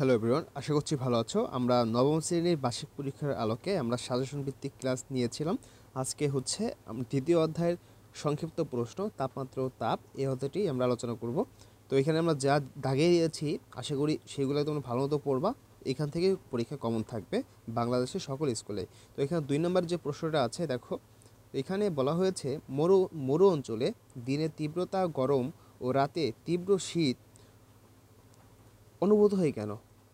hello everyone আশা করছি ভালো আছো আমরা নবম শ্রেণীর বার্ষিক পরীক্ষার আলোকে আমরা সাজেশন ভিত্তিক ক্লাস নিয়েছিলাম আজকে হচ্ছে দ্বিতীয় অধ্যায়ের সংক্ষিপ্ত প্রশ্ন তাপমাত্রা ও তাপ এই অধ্যায়টি আমরা আলোচনা করব তো এখানে আমরা যা দাগে দিয়েছি আশা করি সেগুলো তোমরা ভালো মতো পড়বা এখান থেকে পরীক্ষা কমন থাকবে বাংলাদেশের সকল স্কুলে তো এখানে দুই নম্বর যে প্রশ্নটা আছে দেখো এখানে বলা হয়েছে মরু মরু অঞ্চলে দিনে তীব্রতা গরম ও রাতে তীব্র শীত অনুভূত হয় কেন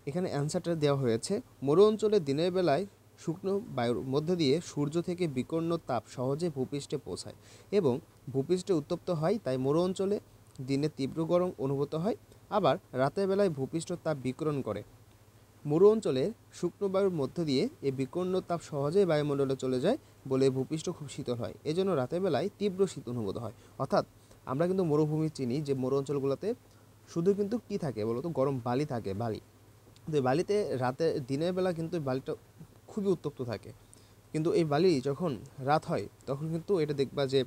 এখানে অ্যান্সারটা দেওয়া হয়েছে মরু অঞ্চলে দিনের বেলায় শুকনো বায়ুর মধ্য দিয়ে সূর্য থেকে বিকর্ণ তাপ সহজে ভূপৃষ্ঠে পৌঁছায় এবং ভূপৃষ্ঠে উত্তপ্ত হয় তাই মরু অঞ্চলে দিনে তীব্র গরম অনুভূত হয় আবার রাতের বেলায় ভূপৃষ্ঠ তাপ বিকরণ করে মরু অঞ্চলের শুকনো বায়ুর মধ্য দিয়ে এ বিকর্ণ তাপ সহজেই বায়ুমণ্ডলে চলে যায় বলে ভূপৃষ্ঠ খুব শীতল হয় এজন্য রাতের বেলায় তীব্র শীত অনুভূত হয় অর্থাৎ আমরা কিন্তু মরুভূমি চিনি যে মরু অঞ্চলগুলোতে শুধু কিন্তু কি থাকে বলতো গরম বালি থাকে বালি তো এই বালিতে রাতে দিনের বেলা কিন্তু এই বালিটা খুবই উত্তপ্ত থাকে কিন্তু এই বালি যখন রাত হয় তখন কিন্তু এটা দেখবা যে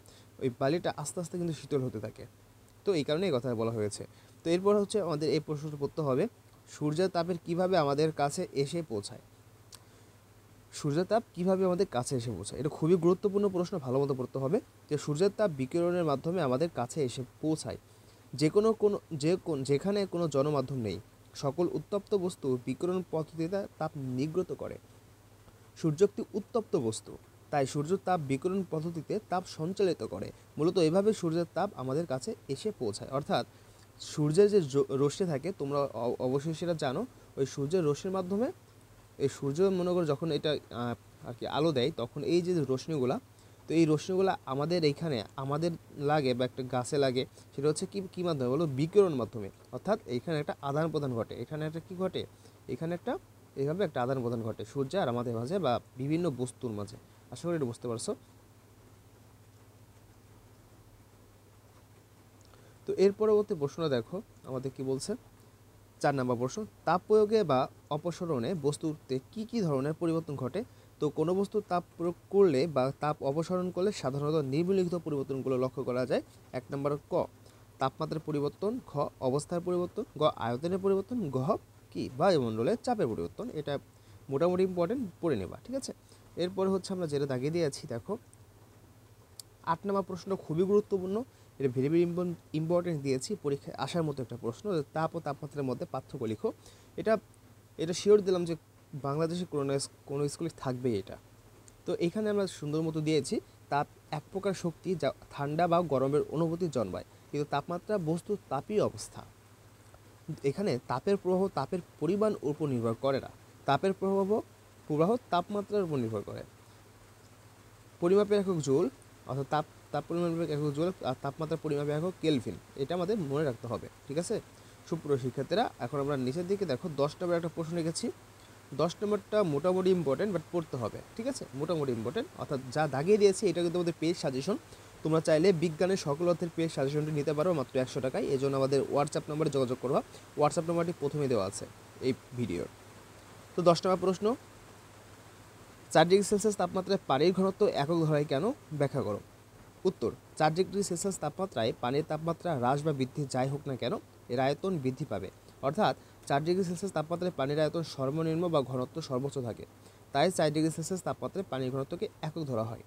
ওই বালিটা আস্তে আস্তে কিন্তু শীতল হতে থাকে তো এই কারণে এই কথা বলা হয়েছে তো এরপর হচ্ছে আমাদের এই প্রশ্নটা পড়তে হবে সূর্যের তাপের কিভাবে আমাদের কাছে এসে পৌঁছায় সূর্যের তাপ কীভাবে আমাদের কাছে এসে পৌঁছায় এটা খুবই গুরুত্বপূর্ণ প্রশ্ন ভালো মতো পড়তে হবে যে সূর্যের তাপ বিকিরণের মাধ্যমে আমাদের কাছে এসে পৌঁছায় যে কোনো কোনো যে কোন যেখানে কোনো জনমাধ্যম নেই সকল উত্তপ্ত বস্তু বিকিরণ পদ্ধতিতে তাপ নিগ্রত করে সূর্য একটি উত্তপ্ত বস্তু তাই সূর্য তাপ বিকিরণ পদ্ধতিতে তাপ সঞ্চালিত করে মূলত এভাবে সূর্যের তাপ আমাদের কাছে এসে পৌঁছায় অর্থাৎ সূর্যের যে রশ্মি থাকে তোমরা অবশ্যই সেটা জানো ওই সূর্যের রশ্মির মাধ্যমে এই সূর্য মনে করো যখন এটা আর কি আলো দেয় তখন এই যে রশ্মিগুলা তো এই রশ্মিগুলো আমাদের এইখানে আমাদের লাগে বা একটা গাছে লাগে সেটা হচ্ছে কি কী মাধ্যমে বলো বিকিরণ মাধ্যমে অর্থাৎ এইখানে একটা আদান প্রদান ঘটে এখানে একটা কি ঘটে এখানে একটা এইভাবে একটা আদান প্রদান ঘটে সূর্য আর আমাদের মাঝে বা বিভিন্ন বস্তুর মাঝে আশা করি এটা বুঝতে পারছো তো এর পরবর্তী প্রশ্নটা দেখো আমাদের কি বলছে চার নম্বর প্রশ্ন তাপ প্রয়োগে বা অপসরণে বস্তুতে কি কি ধরনের পরিবর্তন ঘটে তো কোনো বস্তু তাপ প্রয়োগ করলে বা তাপ অপসারণ করলে সাধারণত নিম্নলিখিত পরিবর্তনগুলো লক্ষ্য করা যায় এক নম্বর ক তাপমাত্রার পরিবর্তন খ অবস্থার পরিবর্তন গ আয়তনের পরিবর্তন ঘ কি বায়ুমণ্ডলের চাপের পরিবর্তন এটা মোটামুটি ইম্পর্টেন্ট পড়ে নেবা ঠিক আছে এরপরে হচ্ছে আমরা যেটা দাগিয়ে দিয়ে আছি দেখো আট নম্বর প্রশ্ন খুবই গুরুত্বপূর্ণ এটা ভেরি ভেরি ইম্পর্টেন্ট দিয়েছি পরীক্ষায় আসার মতো একটা প্রশ্ন তাপ ও তাপমাত্রার মধ্যে পার্থক্য লিখো এটা এটা শিওর দিলাম যে বাংলাদেশে কোনো কোনো স্কুলে থাকবেই এটা তো এখানে আমরা সুন্দর মতো দিয়েছি তাপ এক প্রকার শক্তি যা ঠান্ডা বা গরমের অনুভূতি জন্মায় কিন্তু তাপমাত্রা বস্তু তাপীয় অবস্থা এখানে তাপের প্রবাহ তাপের পরিমাণ উপর নির্ভর করে না তাপের প্রবাহ প্রবাহ তাপমাত্রার উপর নির্ভর করে পরিমাপের একক জোল অর্থাৎ তাপ তাপ পরিমাপের একক জোল আর তাপমাত্রা পরিমাপের একক কেলভিন এটা আমাদের মনে রাখতে হবে ঠিক আছে সুপ্রিয় শিক্ষার্থীরা এখন আমরা নিচের দিকে দেখো দশ নম্বর একটা প্রশ্ন রেখেছি দশ নম্বরটা মোটামুটি ইম্পর্টেন্ট বাট পড়তে হবে ঠিক আছে মোটামুটি ইম্পর্টেন্ট অর্থাৎ যা দাগিয়ে দিয়েছে এটা কিন্তু আমাদের পেজ সাজেশন তোমরা চাইলে বিজ্ঞানের সকল অর্থের পেজ সাজেশনটি নিতে পারো মাত্র একশো টাকায় এই জন্য আমাদের হোয়াটসঅ্যাপ নম্বরে যোগাযোগ করবা হোয়াটসঅ্যাপ নম্বরটি প্রথমে দেওয়া আছে এই ভিডিওর তো দশ নম্বর প্রশ্ন চার ডিগ্রি সেলসিয়াস তাপমাত্রায় পানির ঘনত্ব একক ধরায় কেন ব্যাখ্যা করো উত্তর চার ডিগ্রি সেলসিয়াস তাপমাত্রায় পানির তাপমাত্রা হ্রাস বা বৃদ্ধি যাই হোক না কেন এর আয়তন বৃদ্ধি পাবে অর্থাৎ চার ডিগ্রি সেলসিয়াস তাপমাত্রায় পানির আয়তন সর্বনিম্ন বা ঘনত্ব সর্বোচ্চ থাকে তাই চার ডিগ্রি সেলসিয়াস তাপমাত্রায় পানির ঘনত্বকে একক ধরা হয়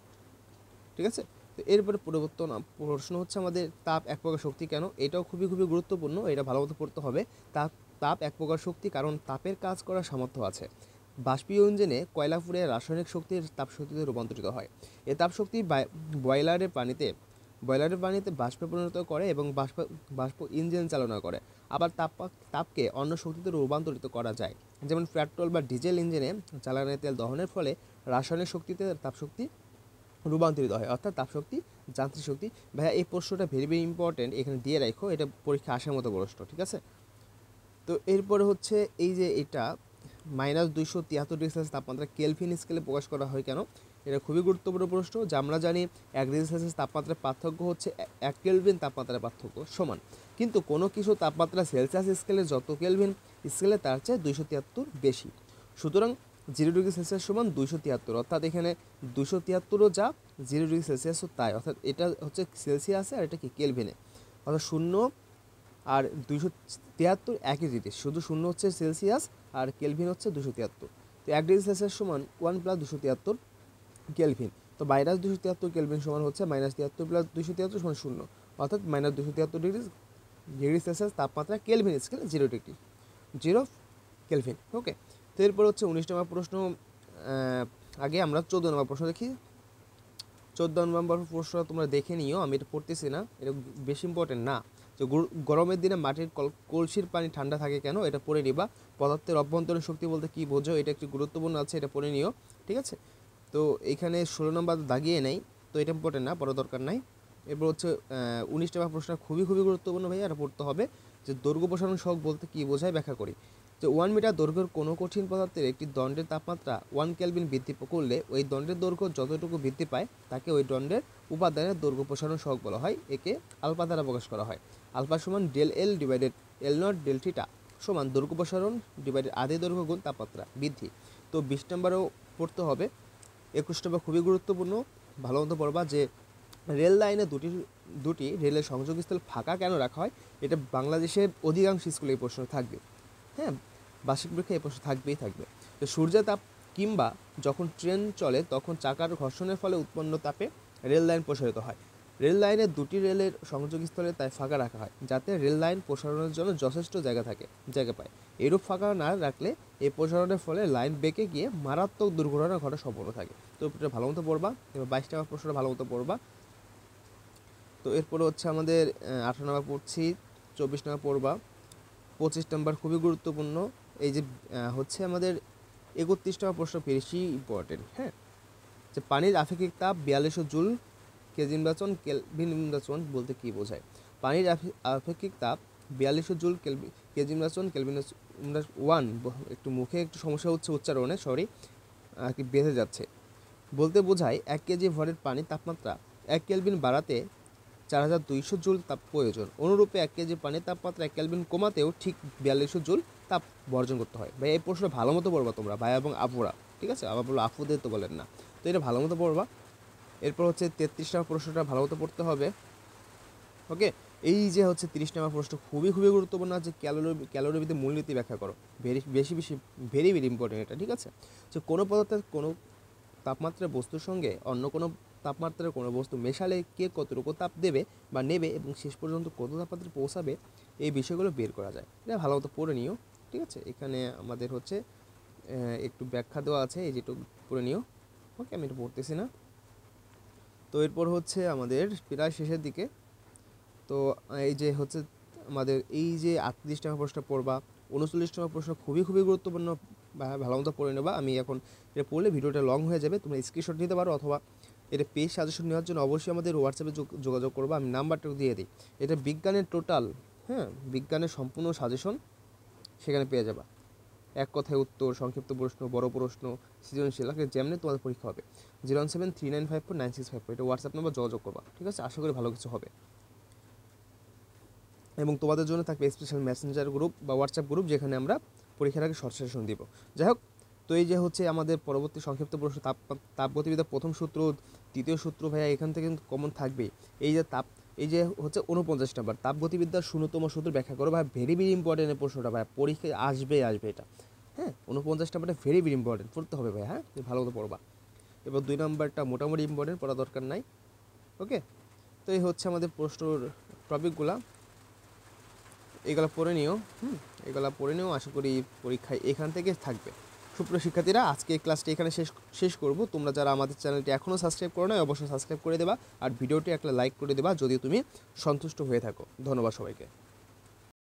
ঠিক আছে তো এরপরে পরিবর্তন প্রশ্ন হচ্ছে আমাদের তাপ এক প্রকার শক্তি কেন এটাও খুবই খুবই গুরুত্বপূর্ণ এটা ভালোমতো পড়তে হবে তাপ তাপ এক প্রকার শক্তি কারণ তাপের কাজ করার সামর্থ্য আছে বাষ্পীয় ইঞ্জিনে কয়লা ফুড়ে রাসায়নিক শক্তির তাপশক্তিতে রূপান্তরিত হয় এ তাপশক্তি বয়লারের পানিতে বয়লারের পানিতে বাষ্পে পরিণত করে এবং বাষ্প বাষ্প ইঞ্জিন চালনা করে আবার তাপ তাপকে অন্য শক্তিতে রূপান্তরিত করা যায় যেমন পেট্রোল বা ডিজেল ইঞ্জিনে জ্বালানি তেল দহনের ফলে রাসায়নিক শক্তিতে তাপশক্তি রূপান্তরিত হয় অর্থাৎ তাপশক্তি যান্ত্রিক শক্তি ভাইয়া এই প্রশ্নটা ভেরি ভেরি ইম্পর্টেন্ট এখানে দিয়ে রাখো এটা পরীক্ষা আসার মতো প্রশ্ন ঠিক আছে তো এরপরে হচ্ছে এই যে এটা মাইনাস দুইশো তিয়াত্তর ডিগ্রি সেলসিয়াস তাপমাত্রা কেলভিন স্কেলে প্রকাশ করা হয় কেন এটা খুবই গুরুত্বপূর্ণ প্রশ্ন যা আমরা জানি এক ডিগ্রি সেলসিয়াস তাপমাত্রার পার্থক্য হচ্ছে এক কেলভিন তাপমাত্রার পার্থক্য সমান কিন্তু কোনো কিছু তাপমাত্রা সেলসিয়াস স্কেলে যত কেলভিন স্কেলে তার চেয়ে দুইশো তিয়াত্তর বেশি সুতরাং জিরো ডিগ্রি সেলসিয়াস সমান দুইশো তিয়াত্তর অর্থাৎ এখানে দুশো তিয়াত্তরও যা জিরো ডিগ্রি সেলসিয়াসও তাই অর্থাৎ এটা হচ্ছে সেলসিয়াসে আর এটা কি কেলভিনে অর্থাৎ শূন্য আর দুইশো তিয়াত্তর একই জিনিস শুধু শূন্য হচ্ছে সেলসিয়াস আর কেলভিন হচ্ছে দুশো তিয়াত্তর তো এক ডিগ্রি সেলসিয়াস সমান ওয়ান প্লাস দুশো তিয়াত্তর কেলভিন তো মাইনাস দুশো তিয়াত্তর কেলভিন সমান হচ্ছে মাইনাস তিয়াত্তর প্লাস দুশো তিয়াত্তর সমান শূন্য অর্থাৎ মাইনাস দুশো তিয়াত্তর ডিগ্রি ডিগ্রি সেলসিয়াস তাপমাত্রা কেলভিন স্কেলে zero degree zero kelvin okay তো এরপর হচ্ছে উনিশ নম্বর প্রশ্ন আগে আমরা চোদ্দ নম্বর প্রশ্ন দেখি চোদ্দ নম্বর প্রশ্ন তোমরা দেখে নিও আমি এটা পড়তেছি না এটা বেশি ইম্পর্টেন্ট না তো গরমের দিনে মাটির কল কলসির পানি ঠান্ডা থাকে কেন এটা পড়ে নিবা পদার্থের অভ্যন্তরীণ শক্তি বলতে কী বোঝো এটা একটি গুরুত্বপূর্ণ আছে এটা পড়ে নিও ঠিক আছে তো এখানে ষোলো নম্বর দাগিয়ে নেই তো এটা ইম্পর্টেন্ট না পড়া দরকার নাই এরপর হচ্ছে উনিশ নম্বর প্রশ্ন খুবই খুবই গুরুত্বপূর্ণ ভাই আর পড়তে হবে যে দৈর্ঘ্য প্রসারণ শখ বলতে কী বোঝায় ব্যাখ্যা করি যে ওয়ান মিটার দৈর্ঘ্যের কোনো কঠিন পদার্থের একটি দণ্ডের তাপমাত্রা ওয়ান ক্যালভিন বৃদ্ধি করলে ওই দণ্ডের দৈর্ঘ্য যতটুকু বৃদ্ধি পায় তাকে ওই দণ্ডের উপাদানের দৈর্ঘ্য প্রসারণ শখ বলা হয় একে আলফা দ্বারা প্রকাশ করা হয় আলফা সমান del L divided L nought del theta সমান দৈর্ঘ্য প্রসারণ ডিভাইডেড আদি দৈর্ঘ্য গুণ তাপমাত্রা বৃদ্ধি তো বিশ নম্বরেও পড়তে হবে একুশ নম্বর খুবই গুরুত্বপূর্ণ ভালো মতো পড়বা যে রেল লাইনে দুটি দুটি রেলের সংযোগস্থল ফাঁকা কেন রাখা হয় এটা বাংলাদেশের অধিকাংশ স্কুলে এই প্রশ্ন থাকবে হ্যাঁ বার্ষিক পরীক্ষা এই প্রশ্ন থাকবেই থাকবে তো সূর্যের তাপ কিংবা যখন ট্রেন চলে তখন চাকার ঘর্ষণের ফলে উৎপন্ন তাপে রেল লাইন প্রসারিত হয় রেল লাইনের দুটি রেলের সংযোগস্থলে তাই ফাঁকা রাখা হয় যাতে রেল লাইন প্রসারণের জন্য যথেষ্ট জায়গা থাকে জায়গা পায় এরূপ ফাঁকা না রাখলে এই প্রসারণের ফলে লাইন বেঁকে গিয়ে মারাত্মক দুর্ঘটনা ঘটার সম্ভাবনা থাকে তো এটা ভালো মতো পড়বা এবার বাইশ টাকা প্রশ্নটা ভালো মতো পড়বা তো এরপরে হচ্ছে আমাদের আঠারো নম্বর পড়ছি চব্বিশ নম্বর পড়বা পঁচিশ নম্বর খুবই গুরুত্বপূর্ণ এই যে হচ্ছে আমাদের একত্রিশ নম্বর প্রশ্ন বেশি ইম্পর্টেন্ট হ্যাঁ যে পানির আফেকিক তাপ বিয়াল্লিশশো জুল কেজি নির্বাচন কেলভিন নির্বাচন বলতে কী বোঝায় পানির আপেক্ষিক তাপ বিয়াল্লিশশো জুল কেলভি কেজি নির্বাচন কেলভিন ওয়ান একটু মুখে একটু সমস্যা হচ্ছে উচ্চারণে সরি আর কি বেঁধে যাচ্ছে বলতে বোঝায় এক কেজি ভরের পানির তাপমাত্রা এক কেলভিন বাড়াতে চার হাজার দুইশো জুল তাপ প্রয়োজন অনুরূপে এক কেজি পানির তাপমাত্রা এক কেলভিন কমাতেও ঠিক বিয়াল্লিশশো জুল তাপ বর্জন করতে হয় ভাই এই প্রশ্ন ভালো মতো পড়বা তোমরা ভাই এবং আপুরা ঠিক আছে আবার বলো আপুদের তো বলেন না তো এটা ভালো মতো পড়বা এরপর হচ্ছে তেত্রিশ নম্বর প্রশ্নটা ভালোমতো পড়তে হবে ওকে এই যে হচ্ছে তিরিশ নম্বর প্রশ্ন খুবই খুবই গুরুত্বপূর্ণ আছে ক্যালোরি ক্যালোরিবিতে মূলনীতি ব্যাখ্যা করো ভেরি বেশি বেশি ভেরি ভেরি ইম্পর্টেন্ট এটা ঠিক আছে তো কোনো পদার্থের কোনো তাপমাত্রার বস্তুর সঙ্গে অন্য কোনো তাপমাত্রার কোনো বস্তু মেশালে কে কতটুকু তাপ দেবে বা নেবে এবং শেষ পর্যন্ত কত তাপমাত্রা পৌঁছাবে এই বিষয়গুলো বের করা যায় এটা ভালো মতো পড়ে নিও ঠিক আছে এখানে আমাদের হচ্ছে একটু ব্যাখ্যা দেওয়া আছে এই যেটুকু পড়ে নিও ওকে আমি এটা পড়তেছি না তো এরপর হচ্ছে আমাদের প্রায় শেষের দিকে তো এই যে হচ্ছে আমাদের এই যে আটত্রিশ টাকা প্রশ্ন পড়বা উনচল্লিশ টাকা প্রশ্ন খুবই খুবই গুরুত্বপূর্ণ ভালো মতো পড়ে নেবা আমি এখন এটা পড়লে ভিডিওটা লং হয়ে যাবে তোমরা স্ক্রিনশট নিতে পারো অথবা এটা পেজ সাজেশন নেওয়ার জন্য অবশ্যই আমাদের হোয়াটসঅ্যাপে যোগাযোগ করবো আমি নাম্বারটা দিয়ে দিই এটা বিজ্ঞানের টোটাল হ্যাঁ বিজ্ঞানের সম্পূর্ণ সাজেশন সেখানে পেয়ে যাবা এক কথায় উত্তর সংক্ষিপ্ত প্রশ্ন বড় প্রশ্ন সৃজনশীল আগে যেমনি তোমাদের পরীক্ষা হবে zero one seven three nine five four nine six five four এটা হোয়াটসঅ্যাপ নাম্বার যোগাযোগ করবা ঠিক আছে আশা করি ভালো কিছু হবে এবং তোমাদের জন্য থাকবে স্পেশাল মেসেঞ্জার গ্রুপ বা হোয়াটসঅ্যাপ গ্রুপ যেখানে আমরা পরীক্ষার আগে শর্ট সেশন দিব যাই হোক তো এই যে হচ্ছে আমাদের পরবর্তী সংক্ষিপ্ত প্রশ্ন তাপ তাপগতিবিদ্যা প্রথম সূত্র তৃতীয় সূত্র ভাইয়া এখান থেকে কিন্তু কমন থাকবে এই যে তাপ এই যে হচ্ছে উনপঞ্চাশ নাম্বার তাপগতিবিদ্যার শূন্যতম সূত্র ব্যাখ্যা করো ভাই ভেরি ভেরি ইম্পর্টেন্ট প্রশ্নটা ভাই পরীক্ষায় আসবে আসবে এটা হ্যাঁ উনপঞ্চাশ নাম্বারটা ভেরি ভেরি ইম্পর্টেন্ট পড়তে হবে ভাই হ্যাঁ তুমি ভালো মতো পড়বা এবার দুই নাম্বারটা মোটামুটি ইম্পর্টেন্ট পড়া দরকার নাই ওকে তো এই হচ্ছে আমাদের প্রশ্নর টপিকগুলা এগুলো পড়ে নিও হুম এগুলো পড়ে নিও আশা করি পরীক্ষায় এখান থেকে থাকবে সুপ্রিয় শিক্ষার্থীরা আজকে এই ক্লাসটি এখানে শেষ শেষ করবো তোমরা যারা আমাদের চ্যানেলটি এখনও সাবস্ক্রাইব করো না অবশ্যই সাবস্ক্রাইব করে দেবা আর ভিডিওটি একটা লাইক করে দেবা যদি তুমি সন্তুষ্ট হয়ে থাকো ধন্যবাদ সবাইকে